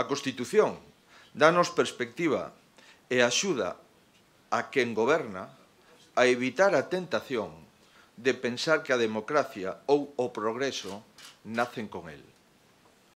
A Constitución danos perspectiva e axuda a quen goberna a evitar a tentación de pensar que a democracia ou o progreso nacen con el.